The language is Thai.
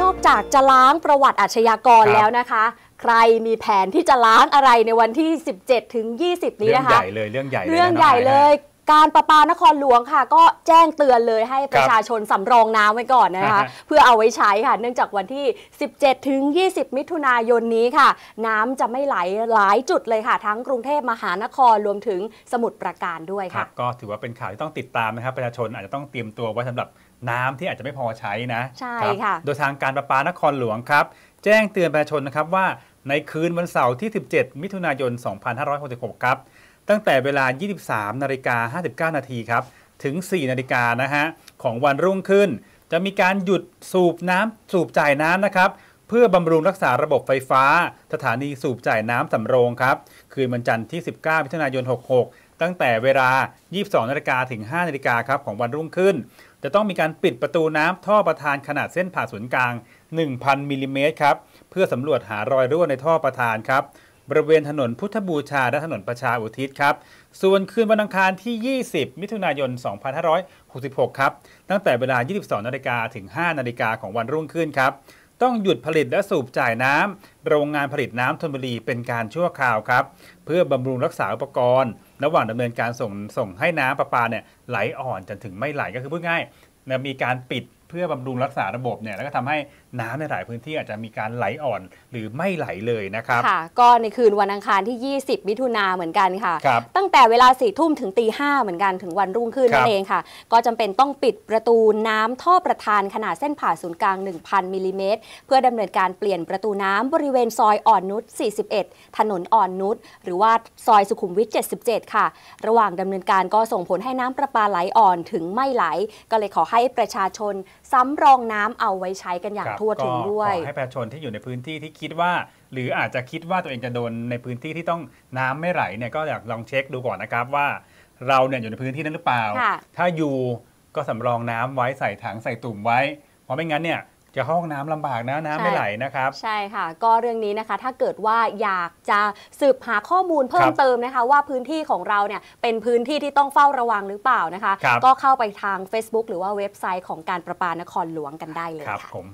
นอกจากจะล้างประวัติอาชญากรรแล้วนะคะ ใครมีแผนที่จะล้างอะไรในวันที่ 17 ถึง 20 นี้เรื่องนะใหคะญ่เลย เรื่องใหญ่เรื่องใหญ่เลยการประปานครหลวงค่ะ ก็แจ้งเตือนเลยให้ประชาชนสำรองน้ำไว้ก่อนนะคะเพื่อเอาไว้ใช้ค่ะเนื่องจากวันที่ 17 ถึง 20 มิถุนายนนี้ค่ะ น้ำจะไม่ไหลหลายจุดเลยค่ะ ทั้งกรุงเทพมหานครรวมถึงสมุทรปราการด้วยค่ะก็ถือว่าเป็นข่าวที่ต้องติดตามนะครับประชาชนอาจจะต้องเตรียมตัวไว้สำหรับน้ำที่อาจจะไม่พอใช้นะใช่ค่ะโดยทางการประปานครหลวงครับ แจ้งเตือนประชาชนนะครับว่าในคืนวันเสาร์ที่ 17 มิถุนายน 2566ครับตั้งแต่เวลา 23นาฬิกา59 นาทีครับ ถึง 4 นาฬิกานะฮะ ของวันรุ่งขึ้น จะมีการหยุดสูบน้ำ สูบจ่ายน้ำนะครับ เพื่อบำรุงรักษาระบบไฟฟ้า สถานีสูบจ่ายน้ำสำโรงครับ คืนวันจันทร์ที่ 19มิถุนายน 66 ตั้งแต่เวลา 22 นาฬิกาถึง 5 นาฬิกาครับ ของวันรุ่งขึ้น จะต้องมีการปิดประตูน้ำท่อประทานขนาดเส้นผ่าศูนย์กลาง 1,000 มิลลิเมตรครับ เพื่อสำรวจหารอยรั่วในท่อประทานครับบริเวณ ถนนพุทธบูชาและถนนประชาอุทิศครับ ส่วนคืนวันอังคาร ที่ 20 มิถุนายน 2566 ครับ ตั้งแต่เวลา 22 นาฬิกาถึง5นาฬิกาของวันรุ่งขึ้น ครับ ต้องหยุดผลิตและสูบ จ่ายน้ำโรงงานผลิตน้ำธนบุรีเป็นการชั่วคราวครับ เพื่อบำรุง รักษาอุปกรณ์ ระหว่างดำเนินการส่งส่งให้น้ำประปาเนี่ยไหลอ่อนจนถึงไม่ไหลก็คือพูดง่าย มีการปิดเพื่อบำรุงรักษาระบบเนี่ยแล้วก็ทำให้น้ำในหลายพื้นที่อาจจะมีการไหลอ่อนหรือไม่ไหลเลยนะครับ ค่ะก็ในคืนวันอังคารที่ 20 มิถุนาเหมือนกันค่ะ ตั้งแต่เวลาสี่ทุ่มถึงตีห้าเหมือนกันถึงวันรุ่งขึ้นนั่นเองค่ะ ก็จำเป็นต้องปิดประตูน้ำท่อประทานขนาดเส้นผ่าศูนย์กลาง 1,000มิลิเมตรเพื่อดำเนินการเปลี่ยนประตูน้ำบริเวณซอยอ่อนนุช41 ถนนอ่อนนุชหรือว่าซอยสุขุมวิท77 ค่ะ ระหว่างดำเนินการก็ส่งผลให้น้ำประปาไหลอ่อนถึงไม่ไหล ก็เลยขอให้ประชาชนสำรองน้ำเอาไว้ใช้กันอย่างทั่วถึงด้วย ขอให้ประชาชนที่อยู่ในพื้นที่ที่คิดว่า หรืออาจจะคิดว่าตัวเองจะโดน ในพื้นที่ที่ต้องน้ำไม่ไหลเนี่ยก็อยากลองเช็คดูก่อนนะครับว่าเราเนี่ยอยู่ในพื้นที่นั้นหรือเปล่า ถ้าอยู่ก็สำรองน้ำไว้ใส่ถังใส่ตุ่มไว้เพราะไม่งั้นเนี่ยจะห้องน้ำลำบากนะน้ำไม่ไหลนะครับ ใช่ค่ะ ก็เรื่องนี้นะคะ ถ้าเกิดว่าอยากจะสืบหาข้อมูลเพิ่มเติมนะคะ ว่าพื้นที่ของเราเนี่ย เป็นพื้นที่ที่ต้องเฝ้าระวังหรือเปล่านะคะ ก็เข้าไปทาง Facebook หรือว่าเว็บไซต์ของการประปานครหลวงกันได้เลยครผม